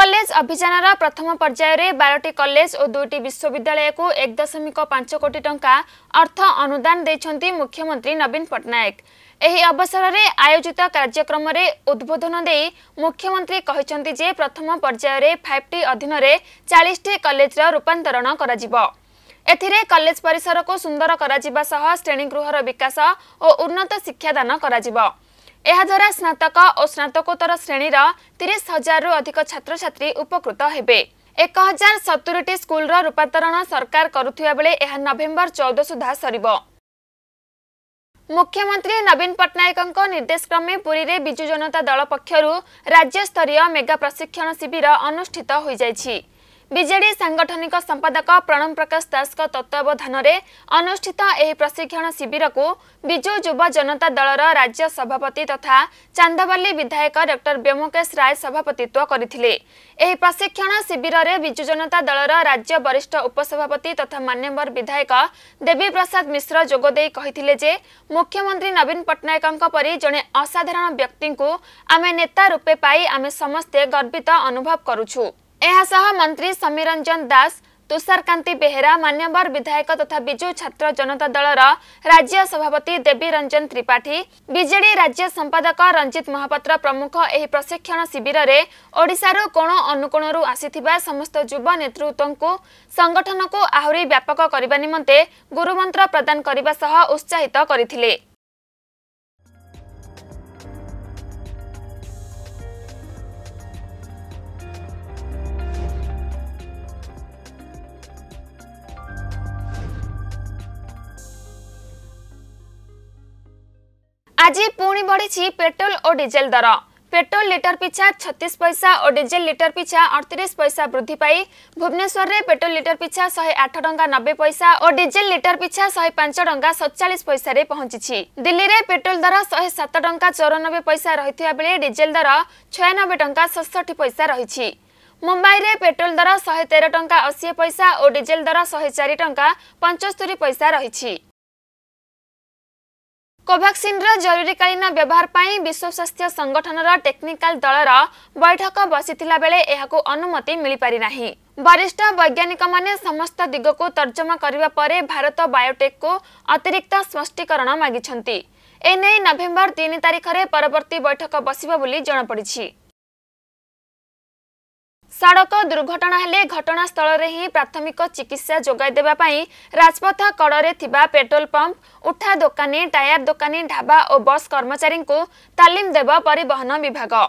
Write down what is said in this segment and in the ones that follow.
college ଅଭିଯାନର ପ୍ରଥମ ପର୍ଯ୍ୟାୟରେ ବାରଟି କଲେଜ ଓ ଦୁଇଟି ବିଶ୍ୱବିଦ୍ୟାଳୟକୁ ଏକ ଦଶମିକ ପାଞ୍ଚ କୋଟି ଟଙ୍କା ଅର୍ଥ ଅନୁଦାନ ଦେଇଛନ୍ତି ମୁଖ୍ୟମନ୍ତ୍ରୀ ନବୀନ ପଟ୍ଟନାୟକ ଏହି ଅବସରରେ ଆୟୋଜିତ କାର୍ଯ୍ୟକ୍ରମରେ ଉଦ୍ବୋଧନ ଦେଇ ମୁଖ୍ୟମନ୍ତ୍ରୀ କହିଛନ୍ତି ଯେ ପ୍ରଥମ ପର୍ଯ୍ୟାୟରେ ଫାଇଭ୍ ଟି ଅଧୀନରେ ଚାଳିଶଟି କଲେଜର ରୂପାନ୍ତରଣ କରାଯିବ ଏଥିରେ କଲେଜ ପରିସରକୁ ସୁନ୍ଦର କରାଯିବା ସହ ଶ୍ରେଣୀଗୃହର ବିକାଶ ଓ ଉନ୍ନତ ଶିକ୍ଷାଦାନ କରାଯିବ ଏହାଦ୍ୱାରା ସ୍ନାତକ ଓ ସ୍ନାତକୋତ୍ତର ଶ୍ରେଣୀର ତିରିଶ ହଜାରରୁ ଅଧିକ ଛାତ୍ରଛାତ୍ରୀ ଉପକୃତ ହେବେ ଏକ ହଜାର ସତୁରିଟି ସ୍କୁଲର ରୂପାନ୍ତରଣ ସରକାର କରୁଥିବା ବେଳେ ଏହା ନଭେମ୍ବର ଚଉଦ ସୁଦ୍ଧା ସରିବ ମୁଖ୍ୟମନ୍ତ୍ରୀ ନବୀନ ପଟ୍ଟନାୟକଙ୍କ ନିର୍ଦ୍ଦେଶକ୍ରମେ ପୁରୀରେ ବିଜୁ ଜନତା ଦଳ ପକ୍ଷରୁ ରାଜ୍ୟସ୍ତରୀୟ ମେଗା ପ୍ରଶିକ୍ଷଣ ଶିବିର ଅନୁଷ୍ଠିତ ହୋଇଯାଇଛି विजेडी सांगठनिक संपादक प्रणव प्रकाश दासको तत्वान अनुष्ठित प्रशिक्षण शिविरको विजु जुव जनता दल राज्य सभापति तथा चांदवाली विधायक डाक्टर व्योमकेश राय सभापतित्व गरि प्रशिक्षण शिविरले विजु जनता दल राज्य वरिष्ठ उपसभापति तथा मान्यवर विधायक देवी प्रसाद मिश्र मुख्यमंत्री नवीन पट्टनायक परि जन असाधारण व्यक्ति आमे रूपे पाई आम समस्ते गर्वित अनुभव गरुछु ଏହାସହ ମନ୍ତ୍ରୀ ସମୀର ରଞ୍ଜନ ଦାସ ତୁଷାରକାନ୍ତି ବେହେରା ମାନ୍ୟବର ବିଧାୟକ ତଥା ବିଜୁ ଛାତ୍ର ଜନତା ଦଳର ରାଜ୍ୟ ସଭାପତି ଦେବୀ ରଞ୍ଜନ ତ୍ରିପାଠୀ ବିଜେଡି ରାଜ୍ୟ ସମ୍ପାଦକ ରଞ୍ଜିତ ମହାପାତ୍ର ପ୍ରମୁଖ ଏହି ପ୍ରଶିକ୍ଷଣ ଶିବିରରେ ଓଡ଼ିଶାରୁ କୋଣ ଅନୁକୋଣରୁ ଆସିଥିବା ସମସ୍ତ ଯୁବ ନେତୃତ୍ୱଙ୍କୁ ସଂଗଠନକୁ ଆହୁରି ବ୍ୟାପକ କରିବା ନିମନ୍ତେ ଗୁରୁମନ୍ତ୍ର ପ୍ରଦାନ କରିବା ସହ ଉତ୍ସାହିତ କରିଥିଲେ आज पू बढि पेट्रोल ओजेल् दर पेट्रोल लिटर पिछा छतिस पैसा लिटर पिछा अडतिस पैसा वृद्धि भुवनेश्वर भुवनेसर पेट्रोल लिटर पिछा शहे आठ टा नबे पैसा डिजेल्टर पिछा शङा सतचालिस पैसा पहचिच दिल्ली पेट्रोल दर शे सत टा चौरानब्बे पैसा रेड डिजेल्र छयानब्बे टङ् सतसठी पैसा मुंबई मुम्बईले पेट्रोल दर शे ते टा असी पैसा डिजेल् दर शे चारिटा पञ्चस्तरी पैसा रहिले କୋଭାକ୍ସିନ୍ର ଜରୁରୀକାଳୀନ ବ୍ୟବହାର ପାଇଁ ବିଶ୍ୱ ସ୍ୱାସ୍ଥ୍ୟ ସଂଗଠନର ଟେକ୍ନିକାଲ ଦଳର ବୈଠକ ବସିଥିଲା ବେଳେ ଏହାକୁ ଅନୁମତି ମିଳିପାରିନାହିଁ ବରିଷ୍ଠ ବୈଜ୍ଞାନିକମାନେ ସମସ୍ତ ଦିଗକୁ ତର୍ଜମା କରିବା ପରେ ଭାରତ ବାୟୋଟେକ୍କୁ ଅତିରିକ୍ତ ସ୍ପଷ୍ଟୀକରଣ ମାଗିଛନ୍ତି ଏନେଇ ନଭେମ୍ବର ତିନି ତାରିଖରେ ପରବର୍ତ୍ତୀ ବୈଠକ ବସିବ ବୋଲି ଜଣାପଡ଼ିଛି ସଡ଼କ ଦୁର୍ଘଟଣା ହେଲେ ଘଟଣାସ୍ଥଳରେ ହିଁ ପ୍ରାଥମିକ ଚିକିତ୍ସା ଯୋଗାଇ ଦେବା ପାଇଁ ରାଜପଥ କଡ଼ରେ ଥିବା ପେଟ୍ରୋଲ ପମ୍ପ ଉଠା ଦୋକାନୀ ଟାୟାର ଦୋକାନୀ ଢାବା ଓ ବସ୍ କର୍ମଚାରୀଙ୍କୁ ତାଲିମ ଦେବ ପରିବହନ ବିଭାଗ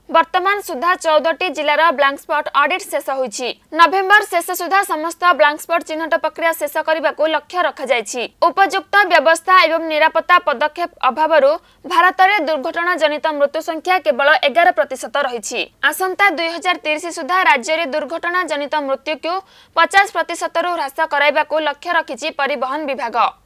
ବର୍ତ୍ତମାନ ସୁଦ୍ଧା ଚଉଦଟି ଜିଲ୍ଲାର ବ୍ଲାଙ୍କସ୍ପଟ ଅଡିଟ୍ ଶେଷ ହୋଇଛି ନଭେମ୍ବର ଶେଷ ସୁଦ୍ଧା ସମସ୍ତ ବ୍ଲାଙ୍କସ୍ପଟ ଚିହ୍ନଟ ପ୍ରକ୍ରିୟା ଶେଷ କରିବାକୁ ଲକ୍ଷ୍ୟ ରଖାଯାଇଛି ଉପଯୁକ୍ତ ବ୍ୟବସ୍ଥା ଏବଂ ନିରାପତ୍ତା ପଦକ୍ଷେପ ଅଭାବରୁ ଭାରତରେ ଦୁର୍ଘଟଣା ଜନିତ ମୃତ୍ୟୁ ସଂଖ୍ୟା କେବଳ ଏଗାର ପ୍ରତିଶତ ରହିଛି ଆସନ୍ତା ଦୁଇ ହଜାର ତିରିଶ ସୁଦ୍ଧା ରାଜ୍ୟରେ ଦୁର୍ଘଟଣା ଜନିତ ମୃତ୍ୟୁକୁ ପଚାଶ ପ୍ରତିଶତରୁ ହ୍ରାସ କରାଇବାକୁ ଲକ୍ଷ୍ୟ ରଖିଛି ପରିବହନ ବିଭାଗ